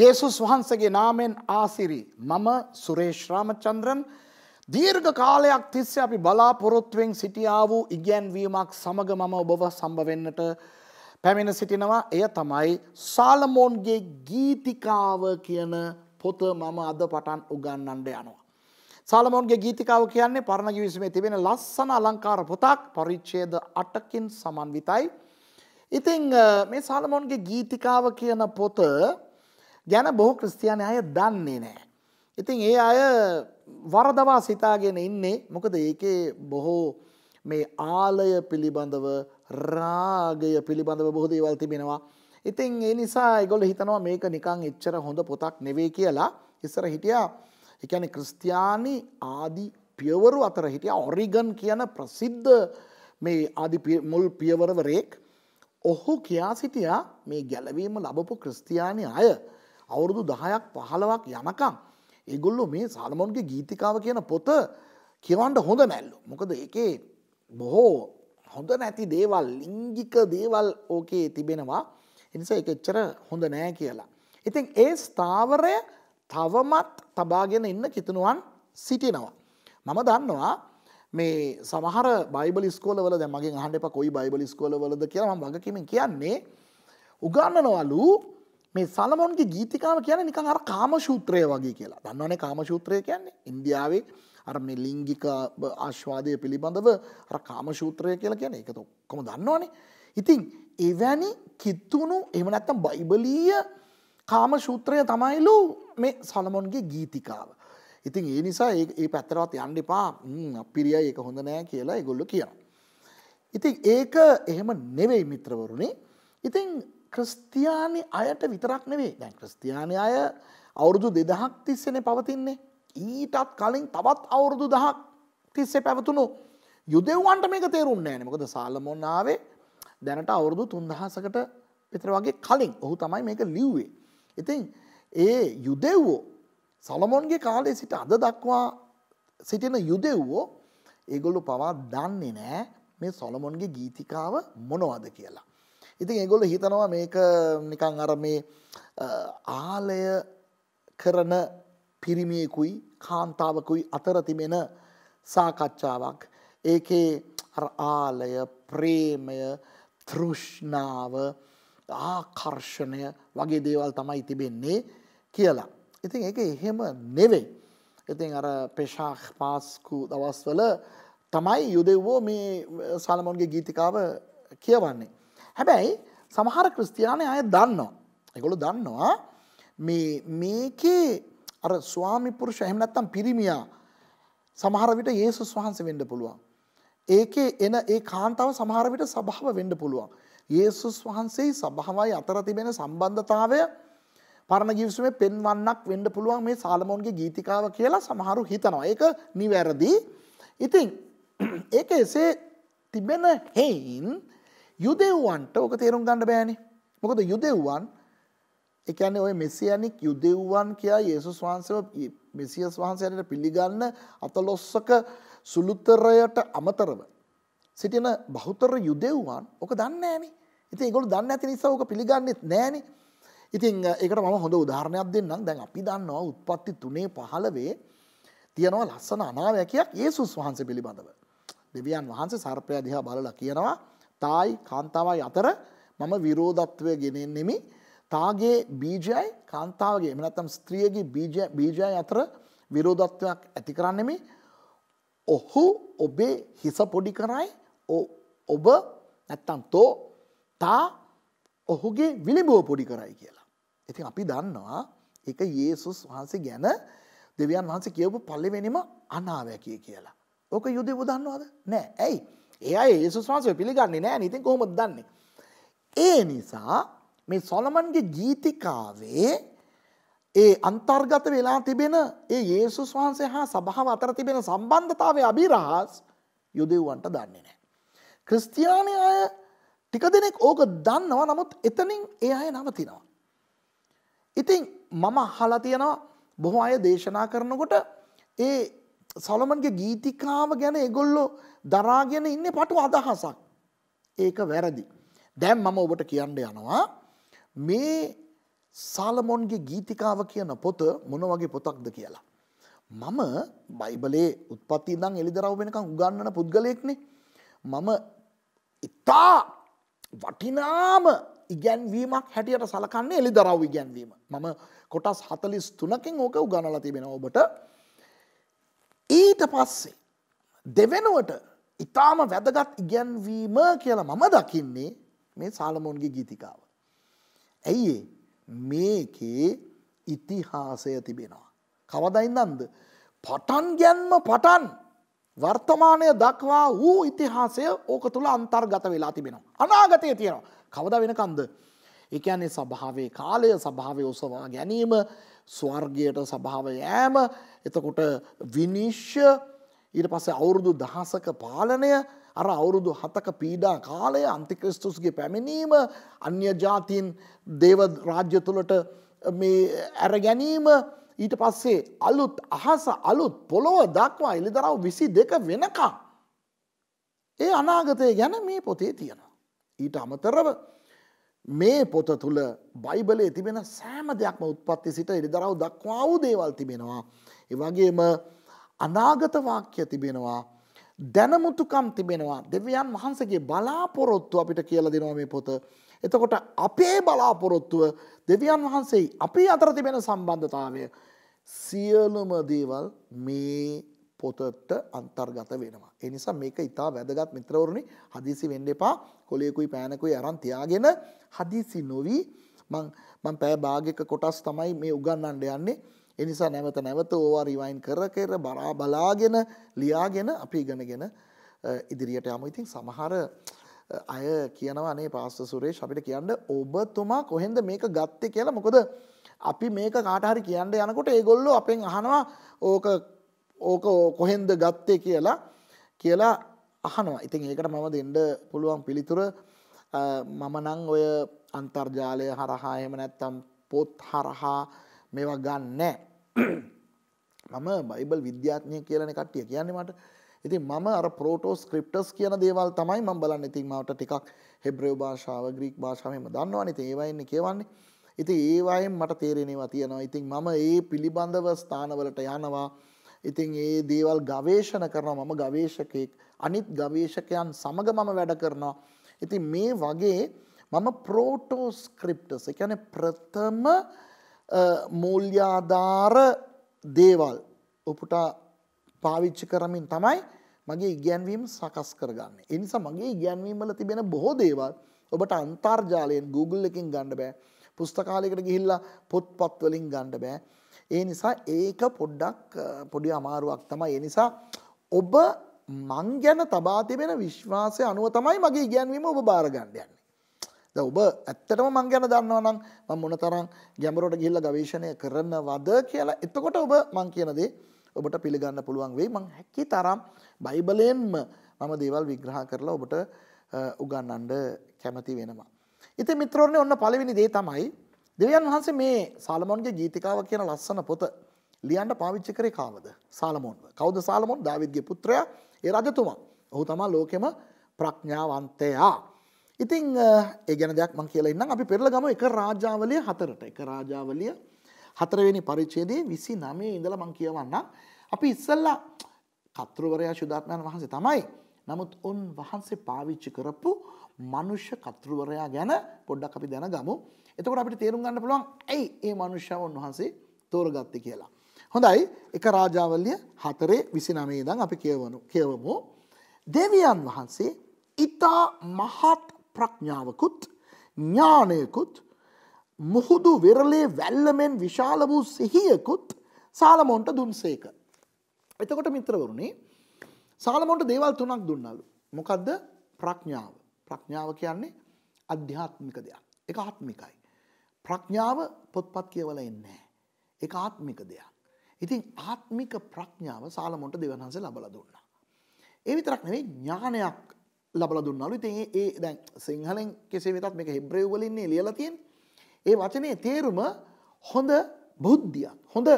යේසුස් වහන්සගේ නාමෙන් ආසිරි මම සුරේශ්‍රාමචන්ද්‍රන් දීර්ඝ කාලයක් තිස්සේ අපි බලාපොරොත්තුවෙන් සිටියා වූ ඉගැන්වීමක් සමග මම ඔබව සම්බවෙන්නට පැමිණ සිටිනවා එය තමයි සාලමෝන්ගේ ගීතිකාව කියන පොත මම අද පටන් උගන්නන්ඩ යනවා. සාලමෝන්ගේ ගීතිකාව කියන්නේ පරණ ගිවිසුමේ තිබෙන ලස්සන අලංකාර පොතක් පරිච්ඡේද අටකින් සමන්විතයි. ඉතිං මේ සාලමෝන්ගේ ගීතිකාව කියන පොත ගැන බොහෝ ක්‍රස්තියානි අය දන්නේ නෑ. ඉතින් ඒ අය වරදවා සිතාගෙන ඉන්නේ මොකද ඒකේ බොහෝ මේ ආලය පිළිබඳව රාගය පිළිබඳව බොහෝ දේවල් තිබෙනවා. ඉතින් ඒ නිසා ඒගොල්ලෝ හිතනවා මේක නිකන් එච්චර හොඳ පොතක් නෙවෙයි කියලා ඉස්සර හිටියා. ඒ කියන්නේ ක්‍රිස්තියානි ආදි පියවරු අතර හිටියා ඔරිගන් කියන ප්‍රසිද්ධ මේ ආදි මුල් පියවරවරයෙක්. ඔහු කියා සිටියා මේ ගැලවීම ලබපු ක්‍රිස්තියානි අය අවුරුදු දහයක් පහලවක් යනකම්. ඒගොල්ලො මේ සාලමොන්ගේ ගීතිකාව කියන පොත කියවන්ට හොඳ නැල්ලු. මොකද එකේ බොහෝ හොඳ නැති දේවල් ලිංගික දේවල් ඕකේ තිබෙනවා එනිසා එක එච්චර හොඳ නෑ කියලා. ඉතින් ඒ ස්ථාවරය තවමත් තබාගෙන ඉන්න කිතුනුවන් සිටිනවා. මම දන්නවා මේ සමහර බයිබල ස්කෝලවල දැමගේ හන්ට ප කොයි බයිබල ස්කෝලවලද කියලා වගකිමින් කියන්නේ උගන්නනවලු මේ සලමොන්ගේ ගීතිකාව කියන නිකන් අර කාම ශූත්‍රය වගේ කියලා දන්නවනේ කාම ශූත්‍රය කියන්නේ ඉන්දියාවේ අර මේ ලිංගික ආශ්වාදය පිළිබඳව අර කාම ශූත්‍රය කියලා කියන එක ඔක්කොම දන්නවනේ ඉතින් එවැනි කිත්තුණු එහෙම නැත්නම් බයිබලීය කාම ශූත්‍රය තමයිලු මේ සලමොන්ගේ ගීතිකාව. ඉතින් ඒ නිසා ඒ පැත්තරවත් යන්න එපා අපිරිය ඒක හොඳ නෑ කියලා ඒගොල්ලෝ කියනවා. ඉතින් ඒක එහෙම නෙවෙයි මිත්‍රවරුනේ. ඉතින් ක්‍රස්තියානි අයට විතරක් නෙවේ දැන් ක්‍රස්තියානි අය අවුරුදු දෙදහක් තිස්සෙන පවතින්නේ ඊටත් කලින් තවත් අවුරුදු දහක් තිස්සේ පැවතුණු යුදෙව්වන්ට මේක තේරුන්නේ නෑ මොකද සාලමොන්නාවේ දැනට අවුරුදු තුන්දහසකට විතර වගේ කලින් ඔහු තමයි මේක ලිව්වේ ඉතින් ඒ යුදෙව්වෝ සලමොන්ගේ කාලේ සිට අද දක්වා සිටින යුදෙව්වෝ ඒගොල්ලු පවා දන්නේ නෑ මේ සොලමොන්ගේ ගීතිකාව මොනවද කියලා ඉතින් ඒගොල්ලෝ හිතනවා මේක නිකන් අර මේ ආලය කරන පිරිමියෙකුයි කාන්තාවකුයි අතර තිබෙන සාකච්ඡාවක්. ඒකේ ආලය, ප්‍රේමය, තෘෂ්ණාව, ආකර්ෂණය වගේ දේවල් තමයි තිබෙන්නේ කියලා. ඉතින් ඒක එහෙම නෙවෙයි. ඉතින් අර පෙශාක් පාස්කු දවස්වල තමයි යුදෙව්වෝ මේ සලමොන්ගේ ගීතිකාව කියවන්නේ. හැබැයි සමහර ක්‍රස්තියානය අය දන්නවා. එකගොලු දන්නවා මේකේ අර ස්වාමිපුරුෂ එහෙමනැත්තම් පිරිමියා සමහරවිට ඒසුස් වහන්ස වෙන්ඩ පුළුවන්. ඒකේ එන ඒ කාන්තාව සමහරවිට සභාව වෙන්ඩ පුළුවන්. ඒසුස් වහන්සේ සභහවයි අතර තිබෙන සම්බන්ධතාවය පරණ ගිවිසුමේ පෙන්වන්නක් වෙන්ඩ පුළුවන් මේ සාලමෝන්ගේ ගීතිකාව කියලා සමහරු හිතනවා ඒක නිවැරදි. ඉතින් ඒක එසේ තිබෙන හෙයින් යුදෙව්වන්ට ඕක තේරුම් ගන්න බෑනේ. මොකද යුදෙව්වන් එකන්නේ ඔය මෙසියනික් යුදෙව්වන් කියා යේසුස් වහන්සේ මෙසියස් වහන්සේට පිළිගන්න අතලොස්සක සුළුතරයට අමතරව සිටින බහුතර යුදෙව්වන් ඕක දන්නේ නෑනේ. ඉතින් ඒගොල්ලෝ දන්නේ නැති නිසා ඕක පිළිගන්නෙත් නෑනේ. ඉතින් ඒකට මම හොඳ උදාහරණයක් දෙන්නම්. දැන් අපි දන්නවා උත්පත්ති 3 15 තියෙනවා ලස්සන අනාවැකියක් යේසුස් වහන්සේ පිළිබඳව. දෙවියන් වහන්සේ සර්පයා දිහා බලලා කියනවා තායි කාන්තාවයි අතර මම විරෝධත්වය ගෙනෙන්නෙමි තාගේ බීජයයි කාන්තාවගේ එමනත්තම් ස්ත්‍රියගේ බීජය අතර විරෝධත්වයක් ඇති කරන්නෙමි ඔහු ඔබේ හිස පොඩි කරයි ඔබ නැත්තම් තෝ තා ඔහුගේ විලිබෝ පොඩි කරයි කියලා. ඉතින් අපි දන්නවා එක ඒසුස් වහන්සේ ගැන දෙවියන් වහන්සේ කියවපු පල්ලෙවෙනම අනාවැකිය කියලා. ඕක යුදෙව දන්නවාද නෑ ඇයි ඒ අය ඒසුස් වහන්සේ පිළිගන්නේ නෑ නේද? ඉතින් කොහොමද දන්නේ? ඒ නිසා මේ සොලමන්ගේ ගීතිකාවේ ඒ අන්තර්ගත වෙලා තිබෙන ඒ යේසුස් වහන්සේ හා සභාව අතර තිබෙන සම්බන්ධතාවයේ අභිරහස් යුදෙව්වන්ට දන්නේ නැහැ. ක්‍රිස්තියානි අය ටික දෙනෙක් ඕක දන්නවා නමුත් එතනින් ඒ අය නවතිනවා. ඉතින් මම අහලා තියෙනවා බොහෝ අය දේශනා කරනකොට ඒ සොලමන්ගේ ගීතිකාව ගැන එගොල්ලෝ දරාගෙන ඉන්න පටු අදහසක්. ඒක වැරදි. දැම් මම ඔබට කියන්න යනවා. මේ සාලමොන්ගේ ගීතිකාව කියන පොත මොන වගේ පොතක්ද කියලා. මම බයිබලේ උත්පත්ති දං එළිදරව වෙනකම් උගන්නන පුද්ගලයෙක්නේ. මම ඉතා වටිනාම ඉගැන්වීමක් හැටියට සලකන්නේ එළිදරව් ඉගැන්වීම. මම කොටස් හතලිස් තුනකින් ඕක උගනලා තිබෙන ඔබට ඊට පස්සේ දෙවෙනුවට ඉතාම වැදගත් ඉගැන්වීම කියලා මම දකින්නේ මේ සාලමොන්ගේ ගීතිකාව. ඇයිඒ මේකේ ඉතිහාසය තිබෙනවා. කවදයින්නන්ද පටන් ගැන්ම පටන් වර්තමානය දක්වා වූ ඉතිහාසය ඕක තුළ අන්තර්ගත වෙලා තිබෙනවා. අනාගතය තියෙනවා කවද වෙනකන්ද. එකන්නේ සභාවේ කාලය සභාවය ඔසවා ගැනීම ස්වර්ගයට සභාව යෑම එතකොට විනිශ්්‍ය ඊට පසේ අවුරුදු දහසක පාලනය අර අවුරුදු හතක පීඩා කාලය අන්තික්‍රිස්තුස්ගේ පැමිණීම අන්‍ය ජාතින් දේව රාජ්‍ය තුළට ඇර ගැනීම ඊට පස්සේ අලුත් අහස අලුත් පොළොව දක්වා එළිදරව විසි දෙක වෙනකා. ඒ අනාගතය ගැන මේ පොතේ තියෙන. ඊට අමතරව මේ පොත තුළ බයිබලේ තිබෙන සෑම දෙයක්ම උත්පත්ති සිට ඉරිදරව් දක්වා වූ දේවල් තිබෙනවා. එවගේම අනාගතවාක්‍ය තිබෙනවා. දැනමුතුකම් තිබෙනවා දෙවියන් වහන්සගේ බලාපොරොත්තු අපිට කියල දෙනවා මේ පොත. එතකොට අපේ බලාපොරොත්තුව දෙවියන් වහන්සේ අපි අතර තිබෙන සම්බන්ධතාවය සියලුම දේවල් මේ පොතට අන්තර්ගත වෙනවා. ඒ නිසා මේක ඊටා වැදගත් මිත්‍රවරුනි හදිසි වෙන්න එපා. කොලේකුයි පෑනකුයි අරන් තියාගෙන හදිසි නොවි මං මං පැය භාගයක කොටස් තමයි මේ උගන්වන්න යන්නේ. ඒ නිසා නැවත නැවත ඕවා රිවයින් කර කර බලා බලාගෙන ලියාගෙන අපි ඉගෙනගෙන ඉදිරියට යමු. ඉතින් සමහර අය කියනවා අනේ පාස්ටර් සුරේෂ් අපිට කියන්න ඔබතුමා කොහෙන්ද මේක ගත්තේ කියලා. මොකද අපි මේක කාට හරි කියන්න යනකොට ඒගොල්ලෝ අපෙන් අහනවා ඕක ඕක කොහෙන්ද ගත්තේ කියලා කියලා අහනවා. ඉතින් ඒකට මම දෙන්න පුළුවන් පිළිතුර මම නම් ඔය අන්තර්ජාලය හරහා එහෙම නැත්තම් පොත් හරහා මේවා ගන්නෑ. මම බයිබල් විද්‍යාඥය කියලන කට්ටිය කියන්නේ මට ඉතින් මම අර පෝටෝ ස්ක්‍රප්ටස් කියන දේවල් තමයි ම බලන්න ඉතින් මට ටිකක් හෙබ්‍රයෝ භාෂාව ග්‍රීක් භාෂාවම දන්නවා නති ඒවයින්න කියවන්නේ ඉති ඒවායෙන් මට තේරෙනවා තියෙනවා ඉතින් මම ඒ පිළිබඳව ස්ථානවලට යනවා ඉතින් ඒ දේවල් ගවේෂණ කරනවා මම ගවේෂකෙක්. අනිත් ගවේෂකයන් සමග මම වැඩ කරනවා. ඉතින් මේ වගේ මම ප්‍රෝටෝ ස්ක්‍රිප්ටස් ඒ කියන්නේ ප්‍රථම මූල්‍යාධාර දේවල් උපුටා පාවිච්චි කරමින් තමයි මගේ ඉගැන්වීම් සකස් කරගන්නේ. ඒ නිසා මගේ ඉගැන්වීම් වල තිබෙන බොහෝ දේවල් ඔබට අන්තර්ජාලයෙන් Google එකකින් ගන්න බෑ. පුස්තකාලයකට ගිහිල්ලා පොත්පත් වලින් ගන්න බෑ. ඒ නිසා ඒක පොඩ්ඩක් පොඩි අමාරුවක් තමයි. ඒ නිසා ඔබ මං ගැන තබා තිබෙන විශ්වාසය අනුව තමයි මගේ ඉගැන්වීම ඔබ බාරගන්න යන්නේ. දැන් ඔබ ඇත්තටම මං ගැන දන්නවා නම් මම මොනතරම් ගැඹුරට ගිහිල්ලා ගවේෂණය කරනවද කියලා එතකොට ඔබ මං කියන දේ ඔබට පිළිගන්න පුළුවන් වෙයි. මං හැකි තරම් බයිබලයෙන්ම මම දේවල් විග්‍රහ කරලා ඔබට උගන්වන්න කැමති වෙනවා. ඉතින් මිත්‍රෝනේ ඔන්න පළවෙනි දේ තමයි දෙවියන් වහන්සේ මේ සාලමොන්ගේ ගීතිකාව කියන ලස්සන පොත ලියන්ට පාවිච්චි කරේ කාවද සාලමොන්ව කවුද සාලමොන් දාවිද්ගේ පුත්‍රයා ඒ රජතුමා ඔහු තමා ලෝකෙම ප්‍රඥාවන්තයා ඉතිං ඒ ගැන දෙයක් මං කියලා ඉන්නම් අපි පෙරල ගම එක රාජාවලිය හතරට එක රාජාවලිය හතරවෙනි පරිච්ඡේදයේ 29 ඉඳලා මං කියවන්නම් අපි ඉස්සෙල්ලා කතුරුවරයා සුදාත්මයන් වහන්සේ තමයි නමුත් උන් වහන්සේ පාවිච්චි කරපු මනුෂ්‍ය කතෘවරයා ගැන පොඩ්ඩක් අපි දැනගමු. එතකොට අපිට තේරුම් ගන්න පුළුවන් ඇයි මේ මනුෂ්‍යව උන්වහන්සේ තෝරගත්තේ කියලා. හොඳයි එක රාජාවලිය 4:29 ඉඳන් අපි කියවමු. කියවමු. දෙවියන් වහන්සේ ඊතා මහත් ප්‍රඥාවකුත් ඥානයකුත් මුහුදු වෙරළේ වැල්ලමෙන් විශාල වූ සිහියකුත් සාලමොන්ට දුන්සේක. එතකොට මිත්‍රවරුණේ සාලමොන්ට දේවල් තුනක් දුන්නලු. මොකක්ද ප්‍රඥාව. ප්‍රඥාව කියන්නේ අධ්‍යාත්මික දෙයක්. එක ආත්මිකයි. ප්‍රඥාව පොත්පත් කියවල එන්නේ. එක ආත්මික දෙයක්. ඉතින් ආත්මික ප්‍රඥාව සාලමොන්ට දෙවහන්ස ලබල දුන්න. ඒ විතරක් නෙවෙයි ඥානයක් ලබල දුන්නලු ඉතින් ඒ දැන් සිංහලෙන් කෙසේ වෙතත් මේක හෙබ්‍රේව් වලින්නේ ලියලා තියෙන්නේ. ඒ වචනේ තේරුම හොඳ බුද්ධියක්. හොඳ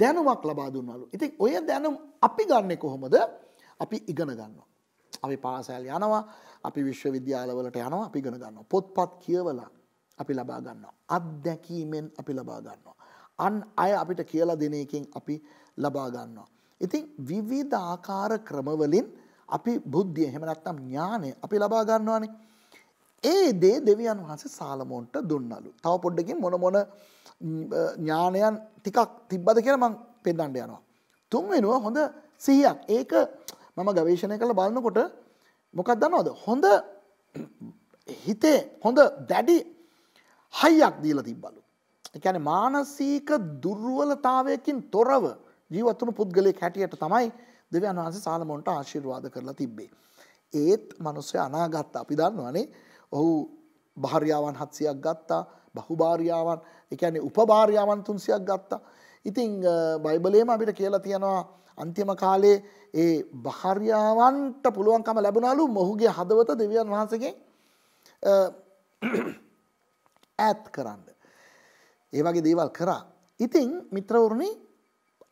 දැනුමක් ලබා දුන්නලු. ඉතින් ඔය දැනුම අපි ගන්නෙ කොහොමද? අපි ඉගෙන ගන්නවා. අපි පාසැල් යනවා අපි විශ්වවිද්‍යාලවලට යනවා අපි ගෙන ගන්න පොත්පත් කියවලා අපි ලබා ගන්නවා අත්දැකීමෙන් අපි ලබා ගන්නවා අන් අය අපිට කියලා දෙන එකෙන් අපි ලබා ගන්නවා ඉතින් විවිධ ආකාර ක්‍රමවලින් අපි බුද්ධිය එහෙම නැත්නම් ඥානය අපි ලබා ගන්නවානේ ඒ දේ දෙවියන් වහන්සේ සාලමෝන්ට දුන්නලු තව පොඩ්ඩකින් මොන මොන ඥානයන් ටිකක් තිබ්බද කියලා මං පෙන්නන්න යනවා තුන්වෙනුව හොඳ සිහියක් ඒක මම ගවේශණය කළ බලන්නකොට මොකක් දන්නවද හොඳ හිතේ හොඳ දැඩි හයියක් දීල තිබ්බලු. එකැන මානසීක දුර්ුවලතාවයකින් තොරව ජීවත්වන පුද්ගලය හැටියට තමයි දෙවන් වහන්සේ සාලමොන්ට ආශිර්වාද කරලා තිබ්බේ. ඒත් මනුස්සය අනාගත්තා අපි දන්නවනේ ඔහු භාර්යාවන් හත්සියක් ගත්තා බහුභාර්යාවන් එකැනෙ උපභාර්යාවන් තුන්සියක් ගත්තා. ඉතිං බයිබලේම අපිට කියලා තියෙනවා අන්තිම කාලේ ඒ භාර්යාවන්ට පුළුවන්කම ලැබුණලු මොහුගේ හදවත දෙවියන් වහන්සේගෙන් ඈත් කරන්න. ඒ වගේ දේවල් කරා. ඉතින් මිත්‍රවරුණි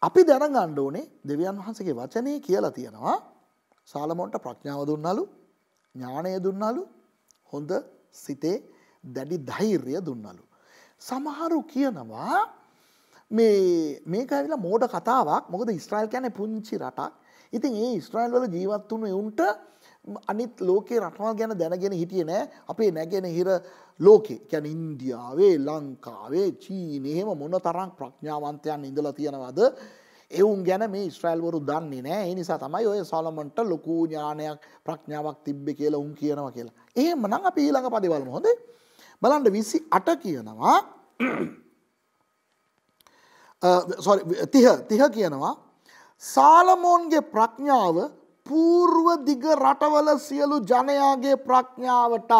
අපි දැනගන්න ඕනේ දෙවියන් වහන්සේගේ වචනේ කියලා තියෙනවා. සාලමොන්ට ප්‍රඥාව දුන්නලු, ඥාණය දුන්නලු, හොඳ සිතේ දැඩි ධෛර්යය දුන්නලු. සමහරු කියනවා මේ මේක ඇවිල්ලා මෝඩ කතාවක්. මොකද ඉස්රායල් කියන්නේ පුංචි රටක්. ඉතින් ඒ ස්ට්‍රයිල් වල ජීවත් වුණු එවුන්ට අනිත් ලෝකේ රටවල් ගැන දැනගෙන හිටිය නෑ අපේ නැගෙන හිර ලෝකේ කැන ඉන්දියාවේ ලංකාවේ චීනයහෙම මොන තරම් ප්‍රඥාවන්තයන් ඉඳලා තියෙනවද එවුන් ගැන මේ ස්ට්‍රයිල්වරු දන්නේ නෑ එනිසා තමයි ඔය සොලමන්ට ලොකූ ඥානයක් ප්‍රඥාවක් තිබ්බෙ කියලා උන් කියනවා කියලා. එහෙම නම් අපි ඊළඟ පදවලම හොඳේ. බලන්න 28 කියනවා sorry 30 30 කියනවා සාලමෝන්ගේ ප්‍රඥාව පූර්ව දිග රටවල සියලු ජනයාගේ ප්‍රඥාවටත්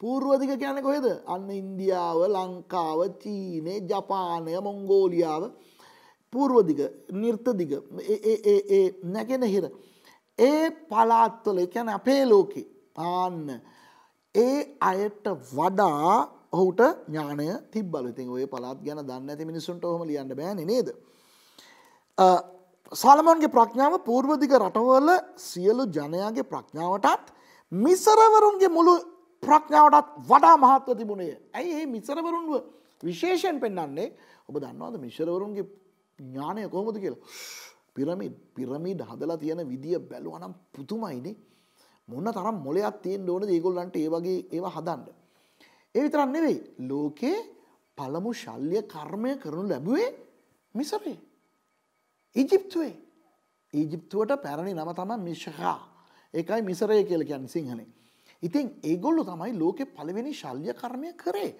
පූර්වදික කියන කොහෙද අන්න ඉන්දියාව ලංකාව චීනේ ජපානය මොංගෝලියාව පූර්වදිග නිර්තදිග ඒ නැගෙනහිර. ඒ පලාත්වල එකැන අපේ ලෝකෙ පාන්න ඒ අයට වඩා ඔහුට ඥානය තිබ්බලඉතින් ඔය පලාත් ගැන දන්න ඇති මිනිසුන්ට හොම ලියන්න බෑන නේද. සාලමන්ගේ ප්‍රඥාව පූර්වදිග රටවල සියලු ජනයාගේ ප්‍රඥාවටත් මිසරවරුන්ගේ මුළු ප්‍රඥාවටත් වඩා මහත්ව තිබුණේ. ඇයි ඒ මිසරවරුන්ව විශේෂයෙන් පෙන්න්නන්නේ ඔබ දන්නවාද මිශරවරුන්ගේ ඥානය කොහොමද කියලා. පිරමි පිරමීඩ් හදලා තියෙන විදිිය බැලුවනම් පුතුමයිනි මොන්න තරම් මොලයක් තියෙන් ඕන දේගොල්ලන්ට ඒ වගේ ඒවා හදන්ඩ. ඒ විතරන්න නෙවෙයි ලෝකයේ පළමු ශල්්‍ය කර්මය කරනු ලැබුවේ මිසරේ. ඉජිප්තුවේ ඊජිප්තුවට පැරණි නම තම මිශහා එකයි මිසරය කියලකයන් සිංහලේ. ඉතින් ඒගොල්ලු තමයි ලෝකෙ පළවෙනි ශල්්‍ය කර්මය කරේ.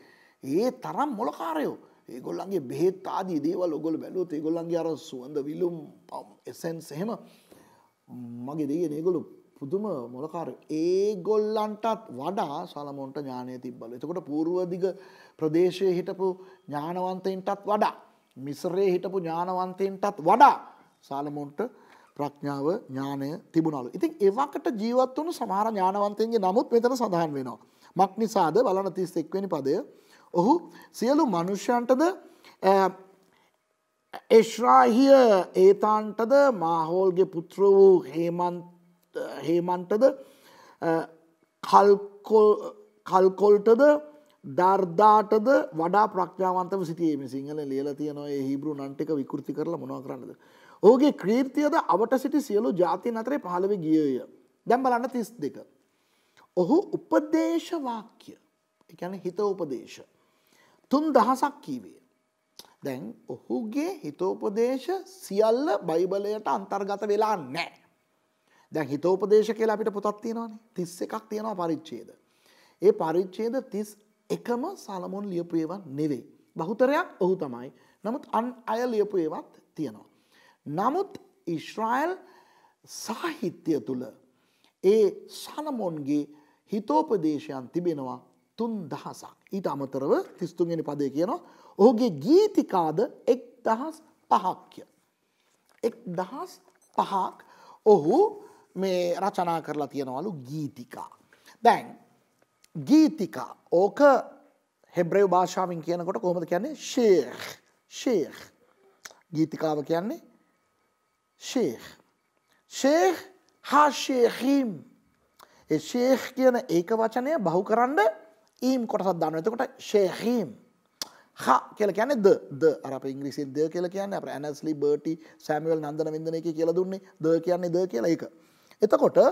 ඒ තරම් මොලකාරයෝ ඒගොල්ලන්ගේ බෙත් ආදී දේවල් ඔගොල බැලූ ඒගොල්ලන්ගේ අර සුවඳ විලුම් එසන් සහෙම මගේ දෙය නේගොලු පුදුම මොලකාර ඒගොල්ලන්ටත් වඩා සලමොන්ට ඥානය තිබ්බල එතකොට පූර්ුවදිග ප්‍රදේශය හිටපු ඥානවන්තයින්ටත් වඩා මිසරේ හිටපු ඥානවන්තයන්ටත් වඩා සාලමොන්ට ප්‍රඥාව ඥානය තිබුණලු. ඉතින් එවකට ජීවත් වුණු සමහර ඥානවන්තයන්ගේ නමුත් මෙතන සඳහන් වෙනවා. මක් නිසාද බලන 31 වෙනි පදය. ඔහු සියලු මිනිසයන්ටද ඒශ්‍රාහිය ඒතාන්ටද මාහෝල්ගේ පුත්‍ර වූ හේමන්ටද කල්කොල්ටද ධර්දාටද වඩා ප්‍රඥාවන්තව සිටියීම සිංහල ලියල තියනොය හිබරු නන්ටික විකෘති කරලා මොනව කරන්නද. ඕගේ ක්‍රීර්තියද අවට සිටි සියලු ජාතින් අතරේ පහළව ගියය. දැම් බලන්න තිස් දෙක. ඔහු උපදේශවාක්‍ය එකන හිත උපදේශ. තුන් දහසක් කීවේ. දැන් ඔහුගේ හිතෝපදේශ සියල්ල බයිබලයට අන්තර්ගත වෙලා නෑ. දැන් හිතෝපදේශ කියලා අපිට පොතත් තියෙනවානේ තිස්ස එකක් තියෙනවා පරිච්චේද. ඒ පරිච්චේද තිස් එකම සලමොන් ලියපු ඒවත් නෙවෙයි. බහුතරයක් ඔහු තමයි. නමුත් අන් අය ලියපු ඒවත් තියෙනවා. නමුත් ඉශ්‍රායිල් සාහිත්‍ය තුළ ඒ සලමොන්ගේ හිතෝපදේශයන් තිබෙනවා තුන් දහසක් ඊට අමතරව තිස්තුන්ගනි පදය කියනවා ඔහුගේ ගීතිකාද එක් දහස් පහක්ය. එක් දහස් පහක් ඔහු මේ රචනා කරලා තියෙනවලු ගීතිකා. දැන් ගීතිකා ඕක හෙබ්‍රව් භාෂාවෙන් කියනකොට කොහොමද කියන්නේ ශේහ ශේහ ගීතිකාව කියන්නේ ශේහ ශේහ හා ශේහීම් ඒ ශේහ කියන ඒක වචනය බහු කරන්න ඊම් කොටසත් දන්න එතකොට ශේහීම් හා කියල කියන්නේ ද ද අප ඉංග්‍රිසින් ද කියල කියන්න අප ඇනස්ලි බර්ටි සෑමවල් නන්දන විදන එක කියල දුන්නේ ද කියන්නේ ද කියලා එක එතකොට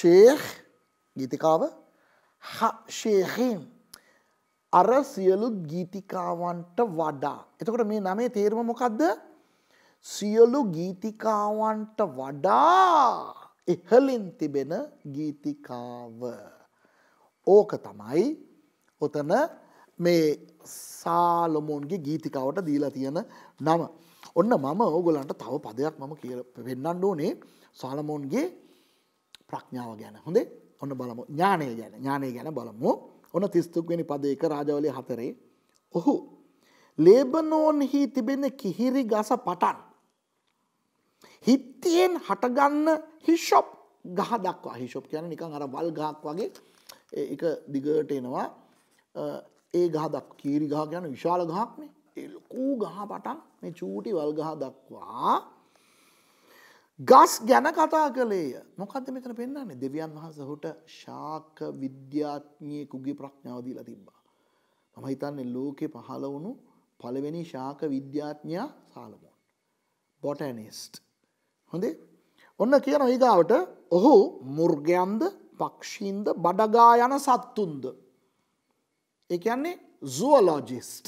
ශේහ ගීතිකාව ශේහීම් අර සියලු ගීතිකාවන්ට වඩා. එතකොට මේ නමේ තේරම මොකක්ද සියලු ගීතිකාවන්ට වඩා එහලින් තිබෙන ගීතිකාව. ඕක තමයි ඔතන මේ සාලොමෝන්ගේ ගීතිකාවට දීලා තියෙන නම. ඔන්න මම ඕගොලන්ට තව පදයක් මම කිය පෙන්න්නඩ ඕනේ සාලමෝන්ගේ ප්‍රඥාව ගැන හොඳේ ඔන්න බලමු ඥානය ගැන ඥානය ගැන බලමු ඔන්න තිස්තුක්වෙනි පදයක රාජවලය හතරේ ඔහු ලේබනෝන්හි තිබෙන කිහිරි ගස පටන් හිත්තියෙන් හටගන්න හිෂොප් ගහ දක්වා හිෂොප් කියන නිකං අර වල් ගහක් වගේ එක දිගට එනවා ඒ ගහදක් කීරි ගහ ගැන විශාල ගහක්නේ ලොකූ ගහ පටන් මේ චූටි වල්ගහ දක්වා ගස් ගැන කතා කළේය මොකද මෙතන පෙන්න්නේ දෙවියන් වහන්සහුට ශාක විද්‍යාඥයකුගේ ප්‍රඥාවදී ලතිබ්බා. මම හිතන්නේ ලෝකෙ පහළ වුණු පළවෙනි ශාක විද්‍යාඥා සාලමෝන්. බොටැනිස්ට්. හොඳේ ඔන්න කියන ඒගාවට ඔහු මුර්ගයන්ද පක්ෂීන්ද බඩගා යන සත්තුන්ද. එකන්නේ සුවලෝජිස්ට්.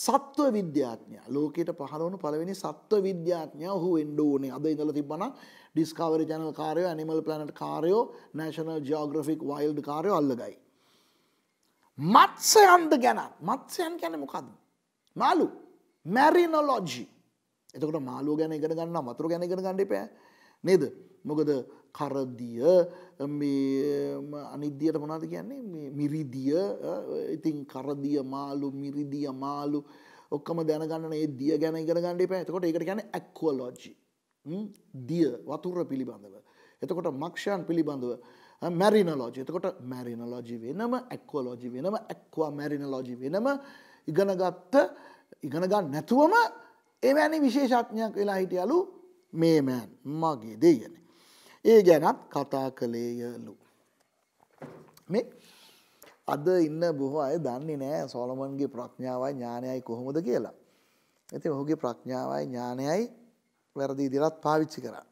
සත්ව විද්‍යාඥයා ලෝකයට පහළ වුණු පළවෙනි සත්ව විද්‍යාඥයා ඔහු වෙන්න ඕනේ. අද ඉඳලා තිබ්බනම් Discovery Channel කාර්යෝ, Animal Planet කාර්යෝ, National Geographic Wild කාර්යෝ අල්ලගයි. මත්ස්‍යයන්ද ගැන මත්ස්‍යයන් කියන්නේ මොකද්ද? මාළු. Marinology. එතකොට මාළුව ගැන ඉගෙන ගන්නවා, වතුර ගැන ඉගෙන ගන්න එපා. නේද? මොකද කරදිය අනිද්‍යයට මොනාද කියන්නේ මිරිදිය ඉතින් කරදිය මාලු මිරිදිය මාලු ඔක්කම දැනගන්න ඒ දිය ගැන ඉගෙන ගන්න එපා. එතකොට ඒකට කියන්නේ ඇක්වලොජි. දිය වතුර පිළිබඳව. එතකොට මක්ෂයන් පිළිබඳව මැරිනලෝජි. එතකොට මැරිනලෝජි වෙනම ඇක්වලොජි වෙනම ඇක්වා මැරිනලෝජි වෙනම ඉගෙනගත්ත ඉගෙන ගන්න නැතුවම එවැනි විශේෂඥයක් වෙලා හිටියලු මේ මෑන් මගේ දෙයනේ. ඒ ගැනත් කතා කළේයලු. මේ අද ඉන්න බොහෝ අය දන්නේ නෑ සොලමන්ගේ ප්‍රඥාවයි ඥානයයි කොහොමද කියලා. ඇති ඔහුගේ ප්‍රඥාවයි ඥානයයි වැරදි ඉදිරත් පාවිච්චි කරා.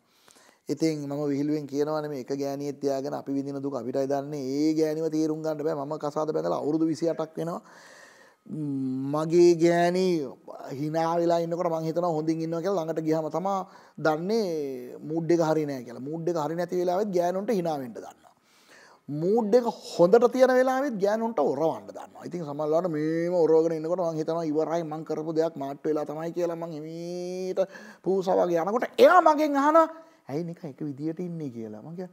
ඉතින් මම විහිළුවෙන් කියනවනේ මේ එක ගෑණියෙක් තියාගෙන අපි විඳින දුක අපිටයි දන්නේ. ඒ ගෑණිව තීරුම් ගන්න බෑ. මම කසාද බැඳලා අවුරුදු 28ක් වෙනවා. මගේ ගෑනී හිනා වෙලා ඉන්නකට මංහිතන හොඳින් ඉන්න කියල ළඟට ගිහම තම දන්නේ මුඩ් එක හරිනෑ කියලා මුඩ් එක හරි නැති වෙලාවත් ගෑනුන්ට හිනාවෙන්ට දන්න. මුඩ් එක හොඳට තියෙන වෙලාවෙත් ගෑනුන්ට ඔරවන්ට දන්න ඉතින් සමල්ලාට මේම ඔරෝගෙන ඉන්නකට මංහිතන ඉවරයි මං කරපු දෙයක් මාට් වෙලා තමයි කියලා මං හිමීට පූසවගේ යනකොට එයා මගෙන් අහන ඇයි එක එක විදිහට ඉන්නේ කියලා මගේ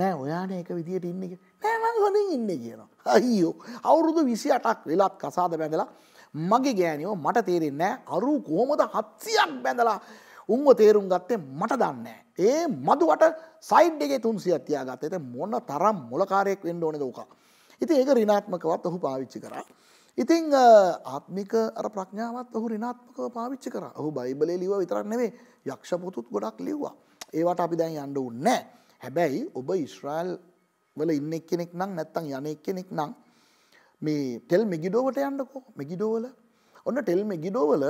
නෑ ඔයාන එක විදිහට ඉන්න නෑමං හොඳින් ඉන්න කියනවා. අයියෝ අවුරුදු විසි අටක් වෙලාත් කසාද බැඳලා මගේ ගෑනියෝ මට තේරෙන්නේ අරු කොහොමද හත්සියක් බැඳලා උන්ව තේරුම් ගත්තේ මට දන්නේ. ඒ මදුවට සයිඩ් එකේ තුන්සියක් තියාගත්තේ. ඒත මොන තරම් මොලකාරයක් වෙන්න ඕනේද උකා. ඉතින් ඒක ඍණාත්මකවත් ඔහු පාවිච්චි කරා. ඉතිං ආත්මික අර ප්‍රඥාවත් ඔහු රිනාත්මකව පාවිච්චි කර ඔහු බයිබලේ ලිව විතරක් නෙවේ යක්ෂපොතුත් ගොඩක් ලිව්වා ඒවට අපි දැන් යන්න උන්නෑ හැබැයි ඔබ ඊශ්‍රායල් වල ඉන්න එක්කෙනෙක් නම් නැත්තම් යන එක්කෙනෙක් නම් මේ ටෙල් මෙගිඩෝවට යන්නකෝ මෙගිඩෝවල ඔන්න ටෙල් මෙගිඩෝවල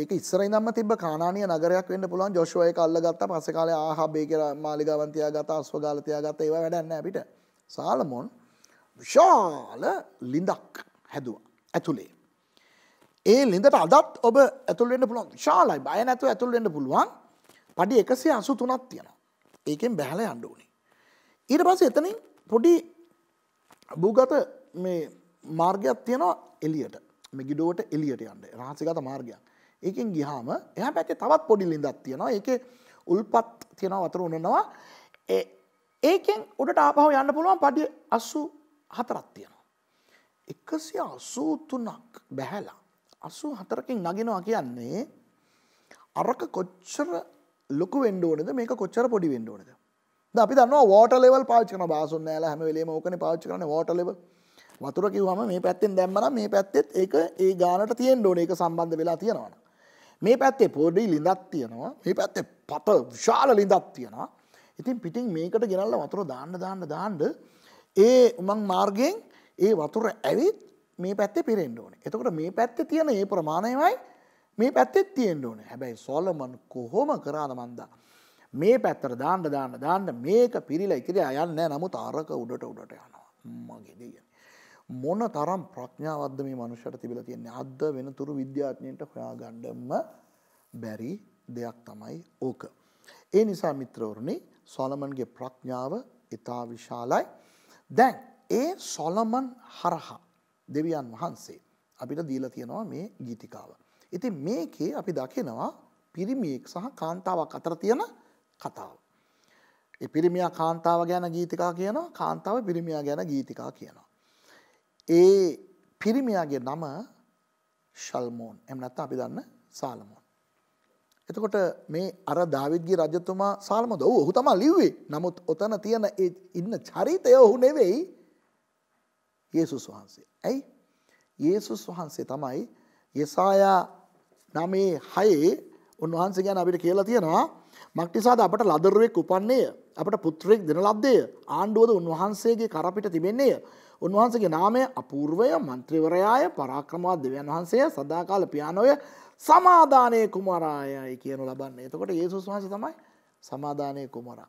ඒක ඉස්සර ඉඳන්ම තිබ්බ කානානීය නගරයක් වෙන්න පුළුවන් ජොෂුවා ඒක අල්ලගත්තා පස්සේ කාලේ ආහබේ කියලා මාලිගාවන් තියාගත්තා අස්ව ගාලා තියාගත්තා ඒවා වැඩක් නැහැ අපිට සාලමොන් විශාල ලිඳක් හැදුවා ඇතුලේ ඒ ලිඳට අදත් ඔබ ඇතුල් වෙන්න පුළුවන් විශාලයි බය නැතුව ඇතුල් වෙන්න පුළුවන් පඩි 183ක් තියෙනවා ඒකෙන් බැහල යන්න ඕනේ. ඊට පස්සේ එතනින් පොඩි භූගත මේ මාර්ගයක් තියෙනවා එලියට මිගිඩෝට එලියට යන්න රහසිගත මාර්ගයක්. ඒකෙන් ගිහාම එහ පැත්තේ තවත් පොඩි ලිඳක් තියෙනවා ඒක උල්පත් තියෙන වතුර උනනවා ඒකෙන් උඩට ආපහු යන්න පුළුවන් පඩි අස්සු හතරක් තියෙනවා. එකසි අසූතුනක් බැහැලා අසු හතරකින් නගෙනවා කියන්නේ අරක කොච්චර ලොකු වෙන්ඩෝනද මේක කොච්චර පොඩි වෙන්ඩෝනද අපි දන්න ෝට ලෙවල් පාචන බාසුන් ෑල හැමවෙලේ ඕකන පාච කරන ෝට ලෙව වතුර කිවහම මේ පැත්තෙන් දැම්මන මේ පැත්තෙත් ඒක ඒ ගානට තියෙන් ඩෝන එක සම්බන්ධ වෙලා තියෙනවන මේ පැත්තේ පෝඩි ලිඳත් තියෙනවා මේ පැත්තේ පත විශාල ලිඳත් තියෙනවා ඉතින් පිටින් මේකට ගෙනල්ල වතුර දාන්න දාන්න දාන්ඩ ඒ උමං මාර්ගයෙන් ඒ වතුර ඇවිත් මේ පැත්තේ පිරෙන්ඩෝන එතකට මේ පැත්තේ තියෙන ඒ ප්‍රමාණයවයි මේ පැත්තෙත් තියෙන්ට ඕන හැබැයි සොල්ලමන් කොහොම කරාද මන්දා. මේ පැත්තර දාන්න දාන්න දාන්න මේක පිරිලා ඉතිරි අයන්න නමුත් අරක උඩට උඩට යනවා මගෙදයන. මොන තරම් ප්‍රඥාවද මේ මනුෂ්‍යට තිබල තියන්නේ අද වෙන තුරු විද්‍යාඥයට හොයාගණ්ඩම බැරි දෙයක් තමයි ඕක. ඒ නිසා මිත්‍රවරණි සොලමන්ගේ ප්‍රඥාව ඉතා විශාලයි දැන් ඒ සොලමන් හරහා දෙවියන් වහන්සේ අපිට දීල තියෙනවා මේ ගීතිකාව. ඉතින් මේකේ අපි දකිනවා පිරිමියෙක් සහ කාන්තාවක් අතර තියෙන කතාව. ඒ පිරිමියා කාන්තාව ගැන ගීතිකා කියනවා කාන්තාව පිරිමියා ගැන ගීතිකා කියනවා. ඒ පිරිමියාගේ නම ශල්මෝන් එම නැත්ත අපි දන්න සාලමෝන්. එතකොට මේ අර දාවිද්ගේ රජතුමා සාල්මද ඔහු ඔහු තමා ලිව්වේ නමුත් ඔතන තියෙන ඉන්න චරිතය ඔහු නෙවෙයි යේසුස් වහන්සේ. ඇයි? යේසුස් වහන්සේ තමයි යසායා නමේ හයේ උන්වහන්සේ ගැන අපිට කියලා තියෙනවා මක්නිසාද අපට ලදරුවෙක් උපන්නේය අපට පුත්‍රයෙක් දෙන ලබ්දය ආණ්ඩුවද උන්වහන්සේගේ කරපිට තිබෙන්නේය උන්වහන්සගේ නාමය අපූර්වය මන්ත්‍රවරයාය පරාක්‍රමවත් දෙවන් වහන්සේ සදාකාල පියානොය සමාධානය කුමරායයි කියනු ලබන්න එතකොට ඒසුස් වහන්ස තමයි සමාධානය කුමරා.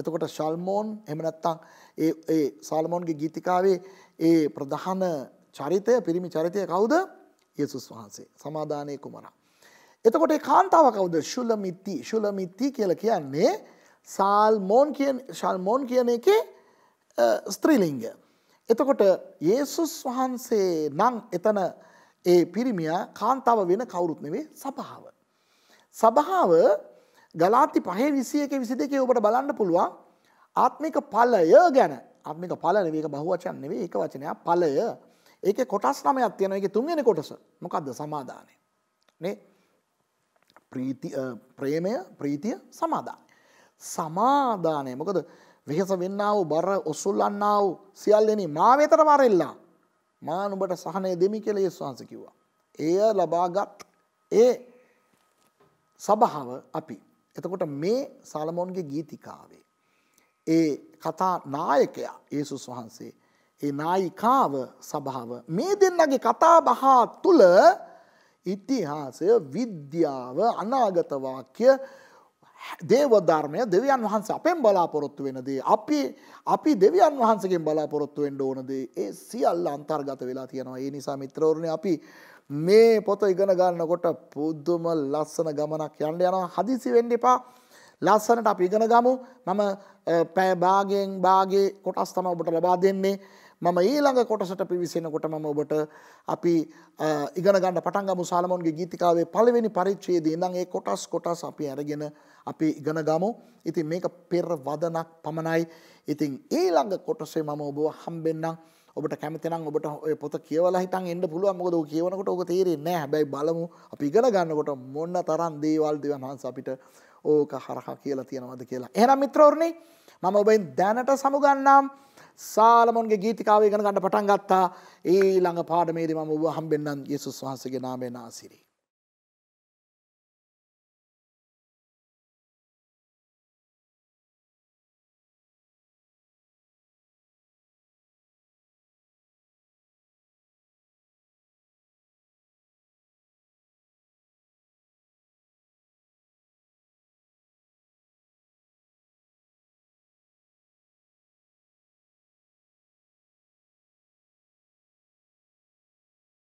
එතකොට ශල්මෝන් එමනැත්තං ඒ සල්මෝන්ගේ ගීතිකාවේ ඒ ප්‍රධාන චරිතය පිරිමි චරිතය කවුද යේසුස් වහන්සේ සමාදානය කුමරා. එතකොට කාන්තාව කවුද ශුලමිත්ති ශුලමිත්ති කියල කියන්නේ සාල්මෝන් ශල්මෝන් කියන එක ස්ත්‍රීලිංග. එතකොට යේසුස් වහන්සේ නං එතන ඒ පිරිමිය කාන්තාව වෙන කවුරුත් නෙවේ සභාව. සභාව ගලාති පහේ විසිය එක විසි දෙකේ ඔබට බලන්න පුළුවන් ආත්මික පලය ගැන ආත්මික පලනවක බහුවචන් නෙවේ එක වචනයක් පලය ඒක කොටස් නමයක් තියෙන එක තුන්ගෙන කොටස මොකක්ද සමාධානය නේ ප්‍රේමය ප්‍රීතිය සමාධානය. සමාධානය මොකද වෙහෙස වෙන්නාව බර ඔස්සුල්ලන්නාව සියල්ලෙන මාවතර වරෙල්ලා මානුබට සහනය දෙමි කෙල යස්වාන්ස කිව්වා. එය ලබාගත් ඒ සභාව අපි. එතකොට මේ සලමොන්ගේ ගීතිකාවේ. ඒ කතා නායකයා ඒසුස් වහන්සේ ඒ නායිකාව සභාව මේ දෙන්නගේ කතා බහා තුළ ඉතිහාසය විද්‍යාව අනාගතවාක්‍ය දේවධර්මය දෙවියන් වහන්ස අපෙන් බලාපොරොත්තු වෙනදේ. අපි අපි දෙවියන් වහන්සකින් බලාපොරොත්තු වෙන්ඩ ඕනදේ ඒ සියල්ල අන්තර්ගත වෙලා තියෙනවා ඒ නිසා මිත්‍රවරුණ අපි මේ පොත ඉගෙන ගන්නකොට පුද්දුම ලස්සන ගමනක් යන්න යනවා හදිසි වෙන්න එපා ලස්සනට අපි ඉගෙන ගමු මම පැය භාගයෙන් භාගේ කොටස් තම ඔබට ලබා දෙන්නේ මම ඊළඟ කොටසට පිවිසෙනකොට මම ඔබට අපි ඉගෙන ගන්න පටන් ගමු සාලමොන්ගේ ගීතිකාවේ පළවෙනි පරිච්ඡේදයේ ඉඳන් ඒ කොටස් කොටස් අපි අරගෙන අපි ඉගෙන ගමු. ඉතින් මේක පෙර වදනක් පමණයි. ඉතින් ඊළඟ කොටසේ මම ඔබව හම්බෙන්නම්. ඔබට කැමති නම් ඔබට ඔය පොත කියවලා හිටන් එන්න පුළුවන්. මොකද ඔය කියවනකොට ඔක තේරෙන්නේ නැහැ. හැබැයි බලමු අපි ඉගෙන ගන්නකොට මොන තරම් දේවල් දෙවන් හංස අපිට ඕක හරහා කියලා තියනවද කියලා. එහෙනම් මිත්‍රවරුනි මම ඔබෙන් දැනට සමුගන්නම්. සාලමොන්ගේ ගීතිකාව ඉගෙන ගන්න පටන් ගත්තා. ඊළඟ පාඩමේදී මම ඔබ හම්බෙන්නම් යේසුස් වහන්සේගේ නාමයෙන් ආශිර්වාද